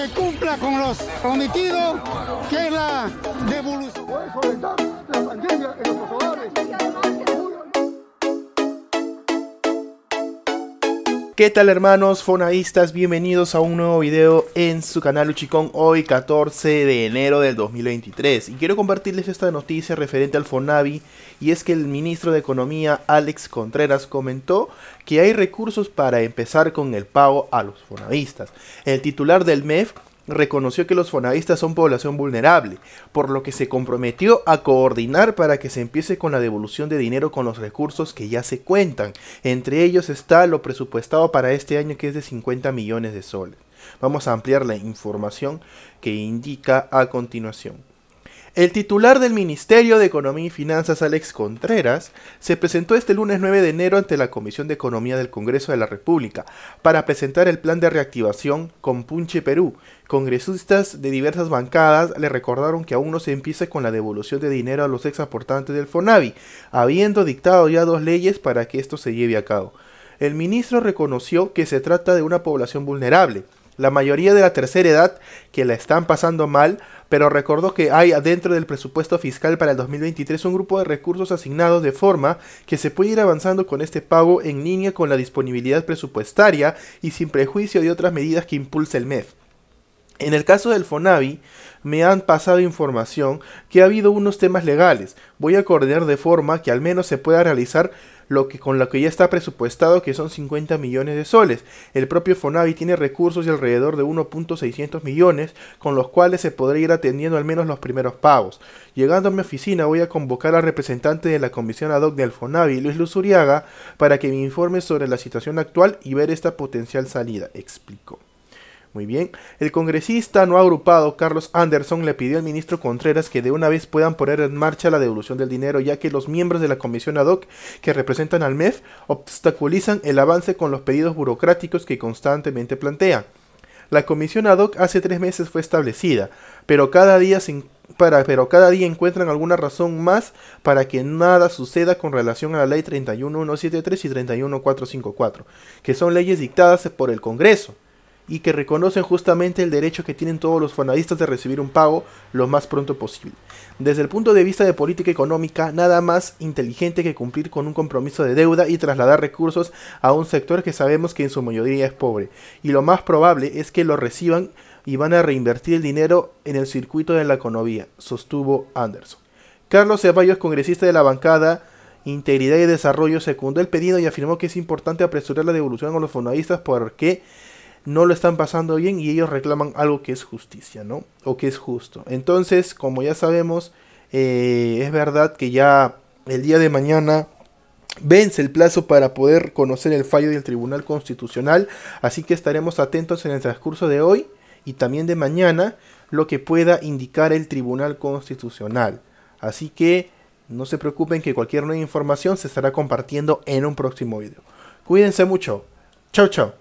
que cumpla con los prometidos, que es la devolución. ¿Qué tal hermanos fonavistas? Bienvenidos a un nuevo video en su canal Uchicón hoy 14 de enero del 2023 y quiero compartirles esta noticia referente al Fonavi y es que el ministro de Economía Alex Contreras comentó que hay recursos para empezar con el pago a los fonavistas. El titular del MEF reconoció que los fonavistas son población vulnerable, por lo que se comprometió a coordinar para que se empiece con la devolución de dinero con los recursos que ya se cuentan. Entre ellos está lo presupuestado para este año que es de 50 millones de soles. Vamos a ampliar la información que indica a continuación. El titular del Ministerio de Economía y Finanzas, Alex Contreras, se presentó este lunes 9 de enero ante la Comisión de Economía del Congreso de la República para presentar el plan de reactivación con Punche Perú. Congresistas de diversas bancadas le recordaron que aún no se empieza con la devolución de dinero a los exaportantes del FONAVI, habiendo dictado ya dos leyes para que esto se lleve a cabo. El ministro reconoció que se trata de una población vulnerable, la mayoría de la tercera edad que la están pasando mal, pero recordó que hay adentro del presupuesto fiscal para el 2023 un grupo de recursos asignados de forma que se puede ir avanzando con este pago en línea con la disponibilidad presupuestaria y sin prejuicio de otras medidas que impulsa el MEF. En el caso del Fonavi, me han pasado información que ha habido unos temas legales. Voy a coordinar de forma que al menos se pueda realizar lo que con lo que ya está presupuestado, que son 50 millones de soles. El propio Fonavi tiene recursos de alrededor de 1.600 millones, con los cuales se podrá ir atendiendo al menos los primeros pagos. Llegando a mi oficina, voy a convocar al representante de la comisión ad hoc del Fonavi, Luis Luzuriaga, para que me informe sobre la situación actual y ver esta potencial salida. Explico. Muy bien. El congresista no agrupado Carlos Anderson le pidió al ministro Contreras que de una vez puedan poner en marcha la devolución del dinero, ya que los miembros de la comisión ad hoc que representan al MEF obstaculizan el avance con los pedidos burocráticos que constantemente plantean. La comisión ad hoc hace tres meses fue establecida, pero cada día para, pero cada día encuentran alguna razón más para que nada suceda con relación a la ley 31173 y 31454, que son leyes dictadas por el Congreso y que reconocen justamente el derecho que tienen todos los fonadistas de recibir un pago lo más pronto posible. Desde el punto de vista de política económica, nada más inteligente que cumplir con un compromiso de deuda y trasladar recursos a un sector que sabemos que en su mayoría es pobre, y lo más probable es que lo reciban y van a reinvertir el dinero en el circuito de la economía, sostuvo Anderson. Carlos Ceballos, congresista de la bancada Integridad y Desarrollo, secundó el pedido y afirmó que es importante apresurar la devolución a los fonadistas porque no lo están pasando bien y ellos reclaman algo que es justicia, ¿no? O que es justo. Entonces, como ya sabemos, eh, es verdad que ya el día de mañana vence el plazo para poder conocer el fallo del Tribunal Constitucional, así que estaremos atentos en el transcurso de hoy y también de mañana lo que pueda indicar el Tribunal Constitucional. Así que no se preocupen que cualquier nueva información se estará compartiendo en un próximo video. Cuídense mucho. Chau chao.